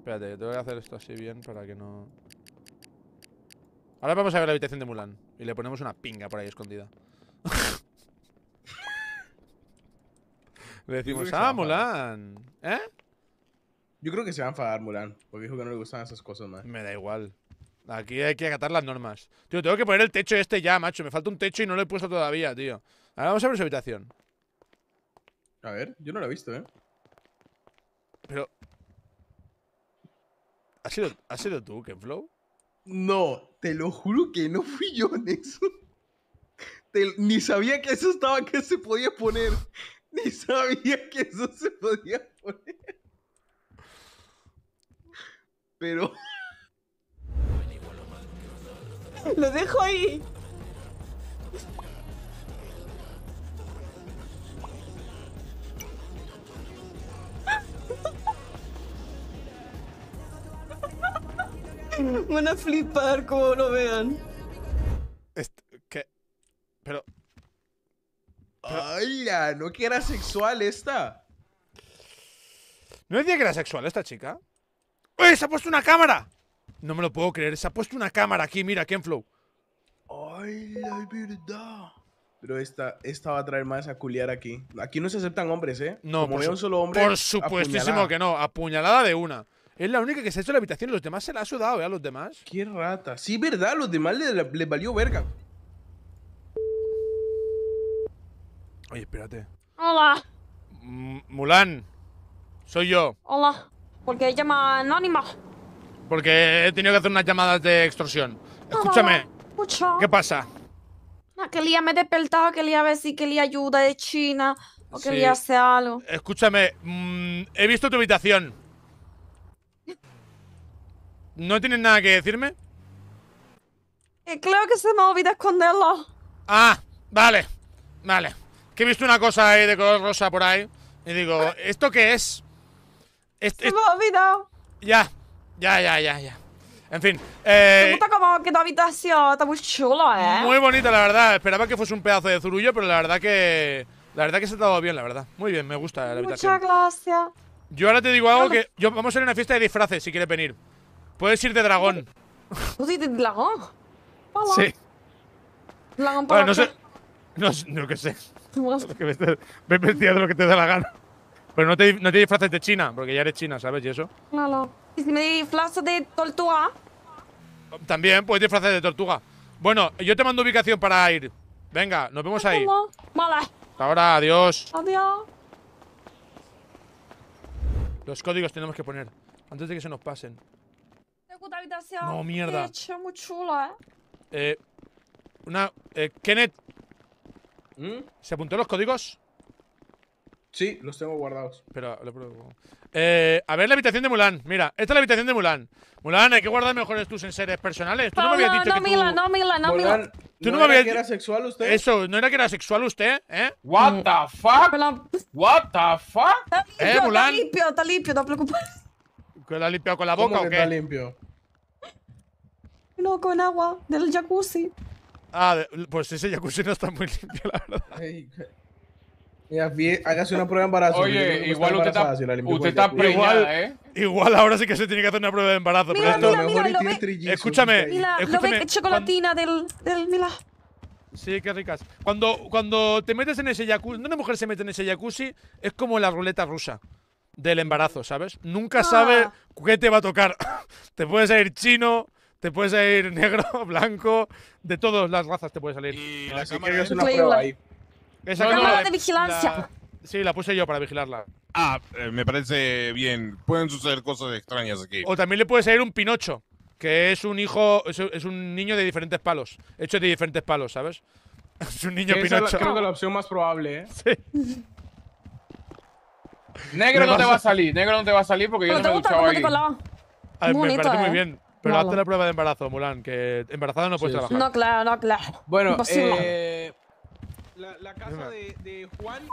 Espérate, tengo que hacer esto así bien para que no... Ahora vamos a ver la habitación de Mulan. Y le ponemos una pinga por ahí escondida. le decimos, ah, Mulan. ¿Eh? Yo creo que se va a enfadar Mulan. Porque dijo que no le gustan esas cosas más. Me da igual. Aquí hay que acatar las normas. Tío, tengo que poner el techo este ya, macho. Me falta un techo y no lo he puesto todavía, tío. Ahora vamos a ver su habitación. A ver, yo no lo he visto, ¿eh? Pero, ¿Has sido, ¿Has que tú, No, te lo juro que no fui yo, en eso. ni sabía que eso estaba, que se podía poner. Ni sabía que eso se podía poner. Pero. Lo dejo ahí. Van a flipar como lo vean. ¿Qué? Pero... Ay, ¿No que era sexual esta? ¿No decía que era sexual esta chica? ¡Eh! ¡Se ha puesto una cámara! No me lo puedo creer. Se ha puesto una cámara aquí. Mira, aquí Flow. ¡Ay, la verdad! Pero esta, esta va a traer más a culiar aquí. Aquí no se aceptan hombres, ¿eh? No, por, un solo Por supuestísimo que no. Apuñalada de una. Es la única que se ha hecho la habitación y los demás se la ha sudado, ¿eh? A los demás. Qué rata. Sí, verdad, los demás les, valió verga. Oye, espérate. Hola. Mulan, soy yo. Hola. ¿Por qué llama anónima? Porque he tenido que hacer unas llamadas de extorsión. Escúchame. ¿Qué pasa? Que quería me despertaba, quería ver si quería ayuda de China o que quería hacer algo. Escúchame, mm, he visto tu habitación. ¿No tienes nada que decirme? Eh, creo que se me olvidado esconderlo. Ah, vale. Vale. Que he visto una cosa ahí de color rosa por ahí. Y digo, ¿esto qué es? se me ha olvidado. Ya, ya, ya, ya, ya. En fin. Eh, me gusta como que tu habitación está muy chula, ¿eh? Muy bonita, la verdad. Esperaba que fuese un pedazo de zurullo, pero la verdad que. La verdad que se ha estado bien, la verdad. Muy bien, me gusta la habitación. Muchas gracias. Yo ahora te digo algo que. vamos a ir a una fiesta de disfraces si quieres venir. Puedes ir de dragón. ¿Puedes ir de dragón? Sí. ¿Dragón para bueno, no qué? sé. No, no que sé. Ve vestida de lo que te da la gana. Pero no te, no te disfraces de China, porque ya eres china, ¿sabes? Y eso. Claro. ¿Y si me disfrazo de tortuga? También puedes disfrazar de tortuga. Bueno, yo te mando ubicación para ir. Venga, nos vemos ahí. Hasta ahora, adiós. Adiós. Los códigos tenemos que poner antes de que se nos pasen puta No, mierda. hecho, muy chula, ¿eh? ¿eh? Una. Eh, Kenneth. ¿Mm? ¿Se apuntó los códigos? Sí, los tengo guardados. Espera, lo pruebo. Eh, a ver la habitación de Mulan. Mira, esta es la habitación de Mulan. Mulan, hay que guardar mejores tus enseres personales. no me dicho no, que Mila, no, Mila, no, Mila. ¿Tú no, era que era sexual usted? Eso, no era que era sexual usted, ¿eh? What the fuck? What the fuck? Está eh, limpio, ¿Eh, Mulan? Está limpio, está limpio, no preocupes. ¿Que lo ha limpiado con la boca o qué? Está limpio con agua del jacuzzi. Ah, pues ese jacuzzi no está muy limpio, la verdad. Ay, hágase una prueba de embarazo. Oye, igual usted está, usted está preñada, igual, ¿eh? Igual ahora sí que se tiene que hacer una prueba de embarazo. lo escúchame, escúchame. Lo chocolatina del, del… Mira. Sí, qué ricas. Cuando, cuando te metes en ese jacuzzi… una mujer se mete en ese jacuzzi, es como la ruleta rusa del embarazo, ¿sabes? Nunca ah. sabe qué te va a tocar. te puede salir chino te puede salir negro, blanco, de todas las razas te puede salir. Y la Esa cámara de vigilancia. sí, la puse yo para vigilarla. Ah, eh, me parece bien. Pueden suceder cosas extrañas aquí. O también le puede salir un pinocho, que es un hijo, es, un niño de diferentes palos, hecho de diferentes palos, ¿sabes? Es un niño pinocho. creo que la opción más probable, ¿eh? Sí. Negro no te va a salir, negro no te va a salir porque yo no me he duchado ahí. Bonito, me parece muy ¿eh? bien. Pero hazte la prueba de embarazo, Mulan, que embarazada no puedes trabajar. No, claro, no, claro. Bueno, eh, la, casa de Juan